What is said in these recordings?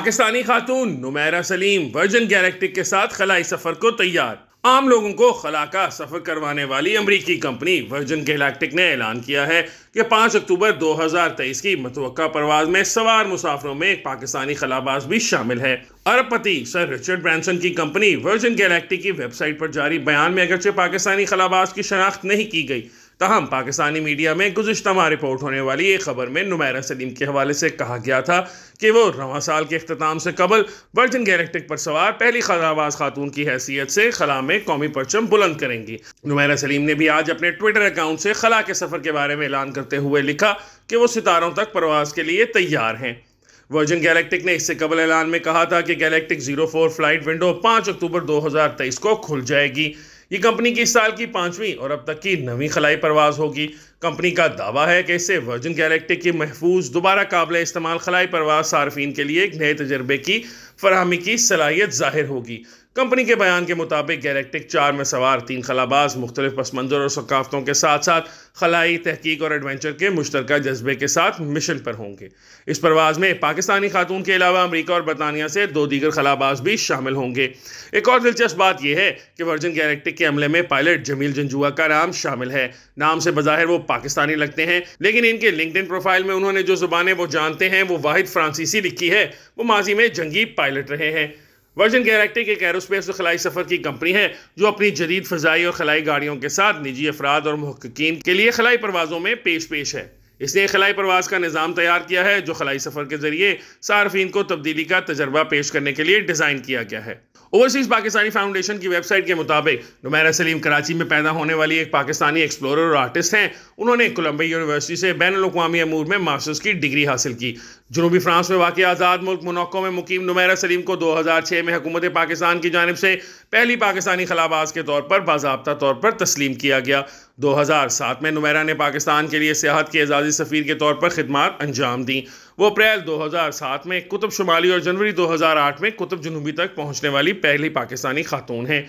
पाकिस्तानी खातून नुमैरा Salim version galactic के साथ खलाई सफर को तैयार आम लोगों को खला का सफर करवाने वाली अमरीकी कंपनी वर्जन गैलेक्टिक ने ऐलान किया है कि 5 अक्टूबर 2023 की मतव परवाज में सवार मुसाफरों में एक पाकिस्तानी खलाबाज भी शामिल है अरबपति सर रिचर्ड ब्रांसन की कंपनी वर्जन गैलेक्टिक की वेबसाइट पर जारी बयान में अगरचे पाकिस्तानी खलाबाज की शनाख्त नहीं की गई तहम पाकिस्तानी मीडिया में गुजशत रिपोर्ट होने वाली एक खबर में नुमैरा सलीम के हवाले से कहा गया था कि वो रवा साल के अख्ताम से कबल वर्जन गैलेक्टिक पर सवार पहली खजाबाज खातून की हैसियत से खला में कौमी परचम बुलंद करेंगी नुमैरा सलीम ने भी आज अपने ट्विटर अकाउंट से खला के सफ़र के बारे में ऐलान करते हुए लिखा कि वो सितारों तक प्रवास के लिए तैयार हैं वर्जन गैलेक्टिक ने इससे कबल ऐलान में कहा था कि Galactic zero four flight window पाँच अक्टूबर दो हज़ार तेईस को खुल जाएगी ये कंपनी की इस साल की पांचवीं और अब तक की नवी खलाई परवाज होगी कंपनी का दावा है कि इससे वर्जिन गैलेक्टिक की महफूज दोबारा काबिल इस्तेमाल खलाई परवाज सार्फिन के लिए एक नए तजर्बे की फरहमी की सलाहियत जाहिर होगी कंपनी के बयान के मुताबिक गैलेक्टिक चार में सवार तीन खलाबाज मुख्तलिफ पस मंज़र और सकाफ़तों के साथ साथ खलाई तहकीक और एडवेंचर के मुश्तर जज्बे के साथ मिशन पर होंगे इस परवाज़ में पाकिस्तानी खातून के अलावा अमरीका और बरतानिया से दो दीगर खलाबाज भी शामिल होंगे एक और दिलचस्प बात यह है कि वर्जन गैलेक्टिक के हमले में पायलट जमील जंजुआ का नाम शामिल है नाम से बाहर वो पाकिस्तानी लगते हैं लेकिन इनके लिंकड प्रोफाइल में उन्होंने जो जुबान वो जानते हैं वो वाहिद फ्रांसीसी लिखी है वो माजी में जंगी पायलट रहे हैं वर्जन गैलेक्टिक एक एरोस्पेस और खलाई सफ़र की कंपनी है जो अपनी जदीद फ़जाई और खलाई गाड़ियों के साथ निजी अफराद और महक्कीन के लिए खलाई परवाज़ों में पेश पेश है इसने खलाई परवाज़ का निज़ाम तैयार किया है जो खलाई सफ़र के ज़रिए सार्फिन को तब्दीली का तजर्बा पेश करने के लिए डिज़ाइन किया गया है ओवरसीज़ पाकिस्तानी फाउंडेशन की वेबसाइट के मुताबिक नुमैरा सलीम कराची में पैदा होने वाली एक पाकिस्तानी एक्सप्लोरर और आर्टिस्ट हैं उन्होंने कोलंबिया यूनिवर्सिटी से बैन अवी अमूर में मास्टर्स की डिग्री हासिल की जनूबी फ्रांस में वाकई आज़ाद मुल्क मनोको में मुकीम नुमैरा सलीम को 2006 में हुकूमत पाकिस्तान की जानब से पहली पाकिस्तानी खलाबाज के तौर पर बाबा तौर पर तस्लीम किया गया 2007 में नुमैरा ने पाकिस्तान के लिए सियाहत के एजाज़ी सफ़ीर के तौर पर खदमात अंजाम दी वो अप्रैल 2007 में कुतुब शुमाली और जनवरी 2008 में कुतुब जनूबी तक पहुँचने वाली पहली पाकिस्तानी खातून हैं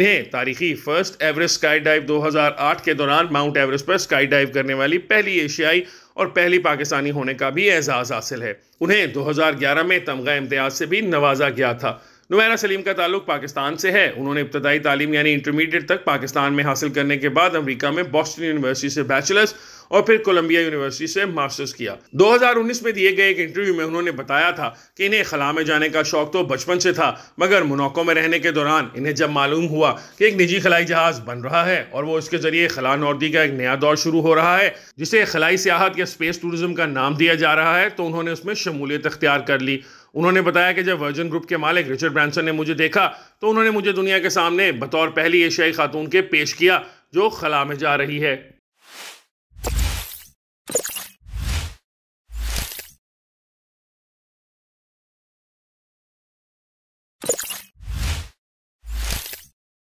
इन्हें तारीखी फ़र्स्ट एवरेस्ट स्काई डाइव आठ के दौरान माउंट एवरेस्ट पर स्काई डाइव करने वाली पहली एशियाई और पहली पाकिस्तानी होने का भी एजाज़ हासिल है उन्हें 2011 में तमगा इम्तियाज़ से भी नवाजा गया था नुमैरा सलीम का ताल्लुक पाकिस्तान से है उन्होंने इब्तदाई तालीम यानी इंटरमीडिएट तक पाकिस्तान में हासिल करने के बाद अमरीका में बॉस्टन यूनिवर्सिटी से बैचलर्स और फिर कोलंबिया यूनिवर्सिटी से मास्टर्स किया 2019 में दिए गए एक इंटरव्यू में उन्होंने बताया था कि इन्हें खला में जाने का शौक तो बचपन से था मगर मुनाको में रहने के दौरान इन्हें जब मालूम हुआ कि एक निजी खलाई जहाज बन रहा है और वो उसके जरिए खला नौदी का एक नया दौर शुरू हो रहा है जिसे खलाई सियाहत या स्पेस टूरिज्म का नाम दिया जा रहा है तो उन्होंने उसमें शमूलियत अख्तियार कर ली उन्होंने बताया कि जब वर्जन ग्रुप के मालिक रिचर्ड ब्रांसन ने मुझे देखा तो उन्होंने मुझे दुनिया के सामने बतौर पहली एशियाई खातून के पेश किया जो खला में जा रही है